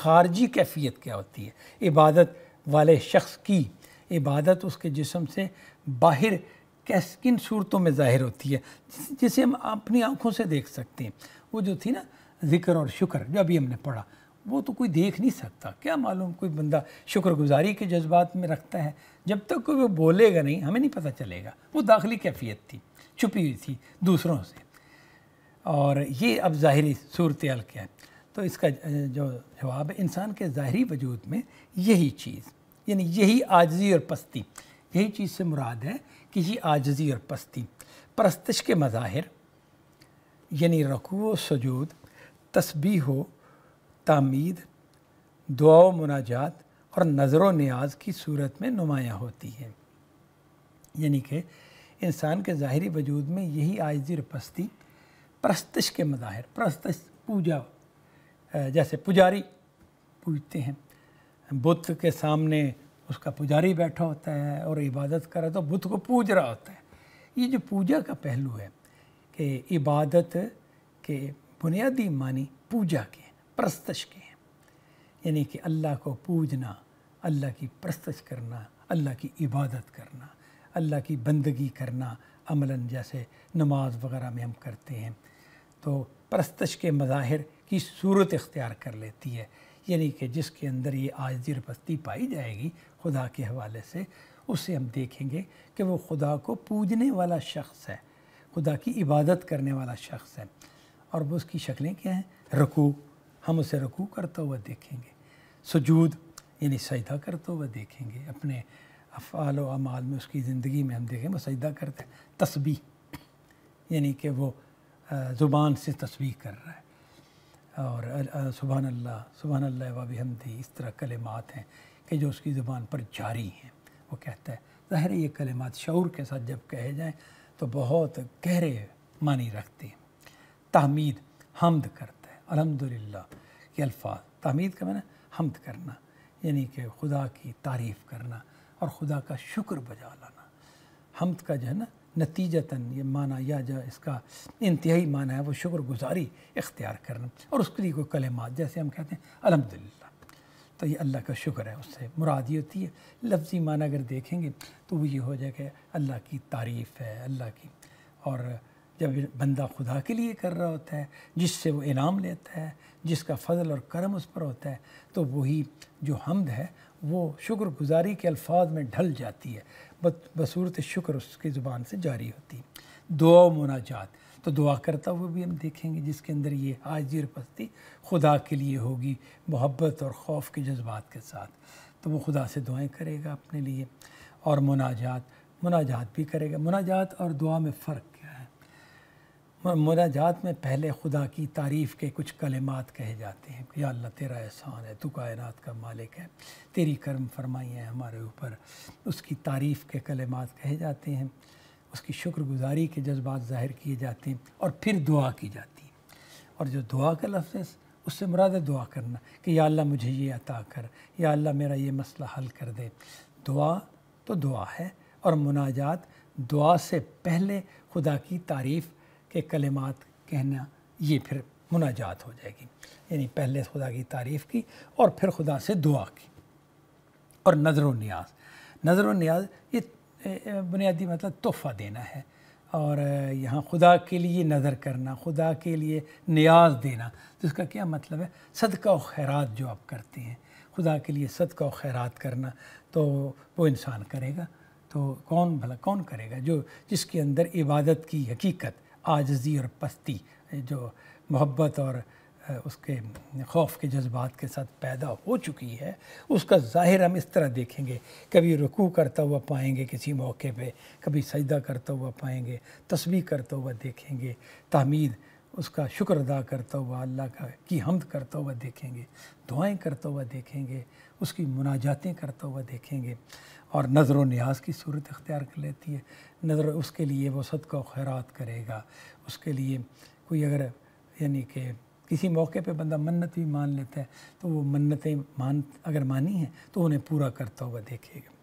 खारजी कैफियत क्या होती है इबादत वाले शख्स की इबादत उसके जिसम से बाहर कैस किन सूरतों में ज़ाहिर होती है जिसे हम अपनी आँखों से देख सकते हैं वो जो थी ना ज़िक्र और शुक्र जो अभी हमने पढ़ा वो तो कोई देख नहीं सकता क्या मालूम कोई बंदा शुक्रगुजारी के जज्बात में रखता है जब तक कोई वो बोलेगा नहीं हमें नहीं पता चलेगा वो दाखिली कैफियत थी छुपी हुई थी दूसरों से और ये अब ज़ाहरी सूरत क्या है तो इसका जो जवाब है इंसान के ज़ाहरी वजूद में यही चीज़ यानी यही आजजी और पस्ती यही चीज़ से मुराद है कि ये आजजी और पस्ती परस्तश के मज़ाहिर यानी रकू सजूद तस्बी हो तामीद दुआ मुनाजात और नज़र व न्याज की सूरत में नुमायाँ होती है यानी कि इंसान के ज़ाहरी वजूद में यही आजजी और पस्ती परस्तश के मज़ाहिर परस्तश पूजा जैसे पुजारी पूजते हैं बुत के सामने उसका पुजारी बैठा होता है और इबादत कर रहा तो बुत को पूज रहा होता है ये जो पूजा का पहलू है कि इबादत के बुनियादी मानी पूजा के हैं प्रस्तश के हैं यानी कि अल्लाह को पूजना अल्लाह की प्रस्तश करना अल्लाह की इबादत करना अल्लाह की बंदगी करना अमलन जैसे नमाज वगैरह में हम करते हैं तो प्रस्तश के मज़ाहिर की सूरत इख्तियार कर लेती है यानी कि जिसके अंदर ये आजिर पस्ती पाई जाएगी खुदा के हवाले से उसे हम देखेंगे कि वो खुदा को पूजने वाला शख्स है खुदा की इबादत करने वाला शख्स है और वो उसकी शक्लें क्या हैं रकू हम उसे रकू करता हुआ देखेंगे सजूद यानी सजदा करते हुआ देखेंगे अपने अफ़ाल अमाल में उसकी ज़िंदगी में हम देखें वो सजदा करते हैं तस्बी यानी कि वो ज़ुबान से तस्वीर कर रहा है और सुबहान अल्ला सुबहान अल्लाह वाबी हमदी इस तरह कलेमात हैं कि जो उसकी ज़ुबान पर जारी हैं वो कहता है ज़ाहिर ये कलेमात शौर के साथ जब कहे जाएँ तो बहुत गहरे मानी रखते हैं तहमीद हमद करता है अलहमदिल्ला के अल्फाज तहमीद का मैंने हमद करना यानी कि खुदा की तारीफ़ करना और खुदा का शुक्र बजा लाना हमद का जो है ना नतीजतन ये माना या जो इसका इंतहाई माना है वो शुक्रगुजारी इख्तियार करना और उसके लिए कोई कलेमात जैसे हम कहते हैं अलहमदिल्ला तो ये अल्लाह का शुक्र है उससे मुराद ये होती है लफ्ज़ी माना अगर देखेंगे तो वो ये हो जाएगा अल्लाह की तारीफ़ है अल्लाह की और जब बंदा खुदा के लिए कर रहा होता है जिससे वो इनाम लेता है जिसका फजल और करम उस पर होता है तो वही जो हमद है वो शुक्र गुज़ारी के अल्फाज में ढल जाती है बसूरत शुक्र उसकी ज़ुबान से जारी होती है दुआ मुनाजात तो दुआ करता हुआ भी हम देखेंगे जिसके अंदर ये हाजिर पस्ती खुदा के लिए होगी मोहब्बत और खौफ के जज्बात के साथ तो वो खुदा से दुआएं करेगा अपने लिए और मुनाजात मुनाजात भी करेगा मुनाजात और दुआ में फ़र्क मुनाजात में पहले खुदा की तारीफ़ के कुछ कलेमात कहे जाते हैं या अल्लाह तेरा एहसान है तू कायनात का मालिक है तेरी कर्म फरमाई है हमारे ऊपर उसकी तारीफ़ के कलेमात कहे जाते हैं उसकी शुक्रगुजारी के जज्बात ज़ाहिर किए जाते हैं और फिर दुआ की जाती है और जो दुआ का लफ्ज़ है उससे मुराद दुआ करना कि या अल्लाह मुझे ये अता कर या अल्लाह मेरा ये मसला हल कर दे दुआ तो दुआ है और मुनाजात दुआ से पहले खुदा की तारीफ़ के कलेमात कहना ये फिर मुनाजात हो जाएगी यानी पहले खुदा की तारीफ़ की और फिर खुदा से दुआ की और नज़र व न्याज नज़र व न्याज ये बुनियादी मतलब तोहफ़ा देना है और यहाँ खुदा के लिए नज़र करना खुदा के लिए न्याज देना तो इसका क्या मतलब है सदका और खैरात जो आप करते हैं खुदा के लिए सदका और खैरात करना तो वो इंसान करेगा तो कौन भला कौन करेगा जो जिसके अंदर इबादत की हकीकत आजजी और पस्ती जो मोहब्बत और उसके खौफ के जज्बात के साथ पैदा हो चुकी है उसका ज़ाहिर हम इस तरह देखेंगे कभी रुकू करता हुआ पाएंगे किसी मौके पे कभी सजदा करता हुआ पाएंगे तस्वीर करता हुआ देखेंगे तहमीद उसका शुक्र अदा करता हुआ अल्लाह का की हमद करता हुआ देखेंगे दुआएं करता हुआ देखेंगे उसकी मुनाजातें करता हुआ देखेंगे और नज़र व न्याज की सूरत अख्तियार कर लेती है नज़र उसके लिए वो सदका खैरात करेगा उसके लिए कोई अगर यानी कि किसी मौके पे बंदा मन्नत भी मान लेता है तो वो मन्नतें मान अगर मानी हैं तो उन्हें पूरा करता हुआ देखेगा